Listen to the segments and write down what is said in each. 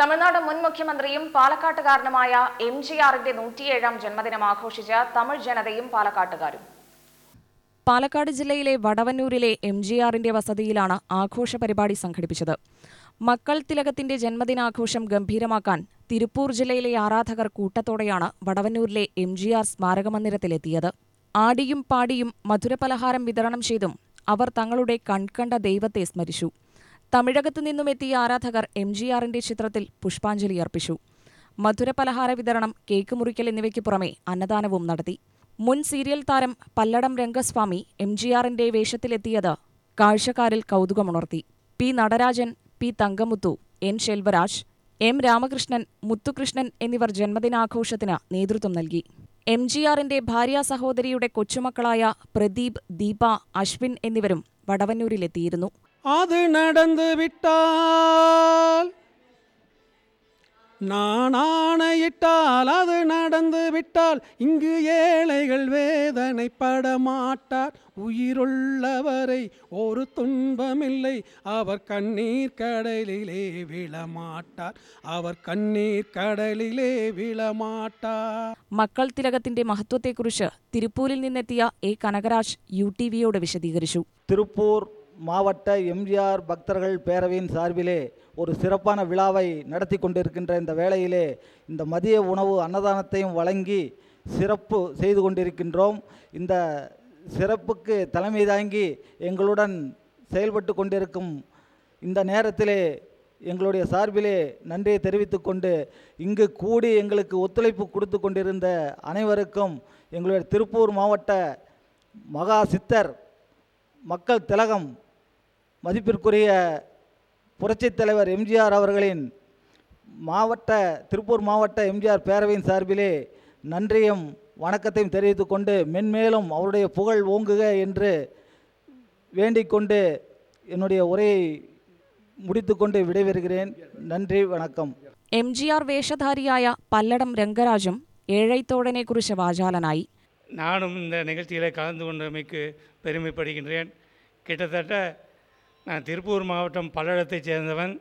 തമിഴ്നാട് മുൻ മുഖ്യമന്ത്രിയും പാലക്കാട്ടുകാരനുമായ M G ആറിന്റെ നൂറ്റിയേഴാം ജന്മദിനം ആഘോഷിച്ച തമിഴ് ജനതയും പാലക്കാട്ടുകാരും പാലക്കാട് ജില്ലയിലെ വടവന്നൂരിലെ എം ജി ആറിന്റെ വസതിയിലാണ് ആഘോഷ പരിപാടി സംഘടിപ്പിച്ചത് മക്കൾ തിലകത്തിന്റെ ജന്മദിനാഘോഷം ഗംഭീരമാക്കാൻ തിരുപ്പൂർ ജില്ലയിലെ ആരാധകർ കൂട്ടത്തോടെയാണ് വടവന്നൂരിലെ എം ജി ആർ സ്മാരകമന്ദിരത്തിലെത്തിയത് ആടിയും പാടിയും മധുരപലഹാരം വിതരണം ചെയ്തും അവർ തങ്ങളുടെ കൺകണ്ട ദൈവത്തെ സ്മരിച്ചു തമിഴകത്തു എത്തിയ ആരാധകർ എം ജി ആറിന്റെ ചിത്രത്തിൽ പുഷ്പാഞ്ജലി അർപ്പിച്ചു മധുര പലഹാര വിതരണം കേക്ക് മുറിക്കൽ എന്നിവയ്ക്ക് പുറമെ അന്നദാനവും നടത്തി മുൻ സീരിയൽ താരം പല്ലടം രംഗസ്വാമി എം ജി ആറിന്റെ വേഷത്തിലെത്തിയത് കാഴ്ചക്കാരിൽ കൗതുകമുണർത്തി P Natarajan P Thangamuthu N Selvaraj M Ramakrishnan Muthukrishnan എന്നിവർ ജന്മദിനാഘോഷത്തിന് നേതൃത്വം നൽകി എം ജി ആറിന്റെ ഭാര്യ സഹോദരിയുടെ കൊച്ചുമക്കളായ പ്രദീപ് ദീപ അശ്വിൻ എന്നിവരും വടവന്നൂരിലെത്തിയിരുന്നു அது நடந்து விட்டால் நான் ஆணையிட்டால் அது நடந்து விட்டால் இங்கு ஏழைகள் வேதனைப்பட மாட்டார் உயிருள்ளவரை ஒரு துன்பமில்லை அவர் கண்ணீர் கடலிலே விழமாட்டார் அவர் கண்ணீர் கடலிலே விழமாட்டார் മക്കൾ തിലകത്തിന്റെ മഹത്വത്തെക്കുറിച്ച് തിരുപ്പൂരിൽ നിന്നെത്തിയ എ കനകരാജ് യു ടി വിയോട് വിശദീകരിച്ചു തിരുപ്പൂർ மாவட்ட எம்ஜிஆர் பக்தர்கள் பேரவையின் சார்பிலே ஒரு சிறப்பான விழாவை நடத்தி கொண்டிருக்கின்ற இந்த வேளையிலே இந்த மதிய உணவு அன்னதானத்தையும் வழங்கி சிறப்பு செய்து கொண்டிருக்கின்றோம் இந்த சிறப்புக்கு தலைமை தாங்கி எங்களுடன் செயல்பட்டு கொண்டிருக்கும் இந்த நேரத்திலே எங்களுடைய சார்பிலே நன்றியை தெரிவித்து கொண்டு இங்கு கூடி எங்களுக்கு ஒத்துழைப்பு கொடுத்து கொண்டிருந்த அனைவருக்கும் எங்களுடைய திருப்பூர் மாவட்ட மகா சித்தர் மக்கள் திலகம் மதிப்பிற்குரிய புரட்சித் தலைவர் எம்ஜிஆர் அவர்களின் மாவட்ட திருப்பூர் மாவட்ட எம்ஜிஆர் பேரவையின் சார்பிலே நன்றியும் வணக்கத்தையும் தெரிவித்து கொண்டு மென்மேலும் அவருடைய புகழ் ஓங்குக என்று வேண்டிக் கொண்டு என்னுடைய உரையை முடித்துக்கொண்டு விடைபெறுகிறேன் நன்றி வணக்கம் எம்ஜிஆர் வேஷதாரியாய பல்லடம் ரங்கராஜும் പല്ലടം രംഗരാജും ഏഴൈത്തോടനെ நானும் இந்த நிகழ்ச்சியில் கலந்து கொண்டமைக்கு பெருமைப்படுகின்றேன் கிட்டத்தட்ட நான் திருப்பூர் மாவட்டம் பல்லடத்தைச் சேர்ந்தவன்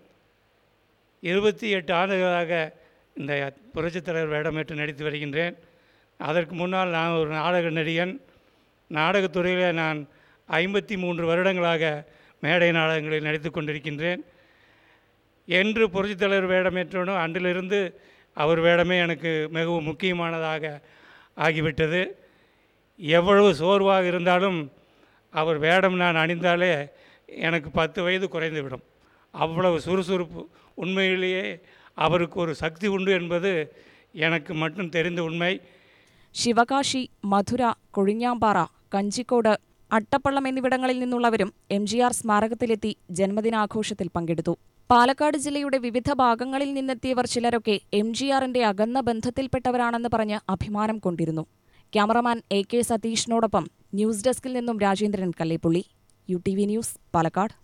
இருபத்தி எட்டு ஆண்டுகளாக இந்த புரட்சித் தலைவர் வேடமேற்று நடித்து வருகின்றேன் அதற்கு முன்னால் நான் ஒரு நாடக நடிகன் நாடகத்துறையில் நான் ஐம்பத்தி மூன்று வருடங்களாக மேடை நாடகங்களில் நடித்து கொண்டிருக்கின்றேன் என்று புரட்சித் தலைவர் வேடமேற்றனோ அன்றிலிருந்து அவர் வேடமே எனக்கு மிகவும் முக்கியமானதாக ஆகிவிட்டது எவ்வளவு சோர்வாக இருந்தாலும் அவர் வேடம் நான் அணிந்தாலே எனக்கு பத்து வயது குறைந்துவிடும் அவ்வளவு சுறுசுறுப்பு உண்மையிலேயே அவருக்கு ஒரு சக்தி உண்டு என்பது எனக்கு மட்டும் தெரிந்த உண்மை ശിവകാശി മധുര കൊഴിഞ്ഞാമ്പാറ കഞ്ചിക്കോട് അട്ടപ്പള്ളം എന്നിവിടങ്ങളിൽ നിന്നുള്ളവരും എം ജി ആർ സ്മാരകത്തിലെത്തി ജന്മദിനാഘോഷത്തിൽ പങ്കെടുത്തു പാലക്കാട് ജില്ലയുടെ വിവിധ ഭാഗങ്ങളിൽ നിന്നെത്തിയവർ ചിലരൊക്കെ എം ജി ആറിന്റെ അകന്ന ബന്ധത്തിൽപ്പെട്ടവരാണെന്ന് പറഞ്ഞ് അഭിമാനം കൊണ്ടിരുന്നു ക്യാമറമാൻ എ കെ സതീഷിനോടൊപ്പം ന്യൂസ് ഡെസ്കിൽ നിന്നും Rajendran Kallepully U T V news Palakkad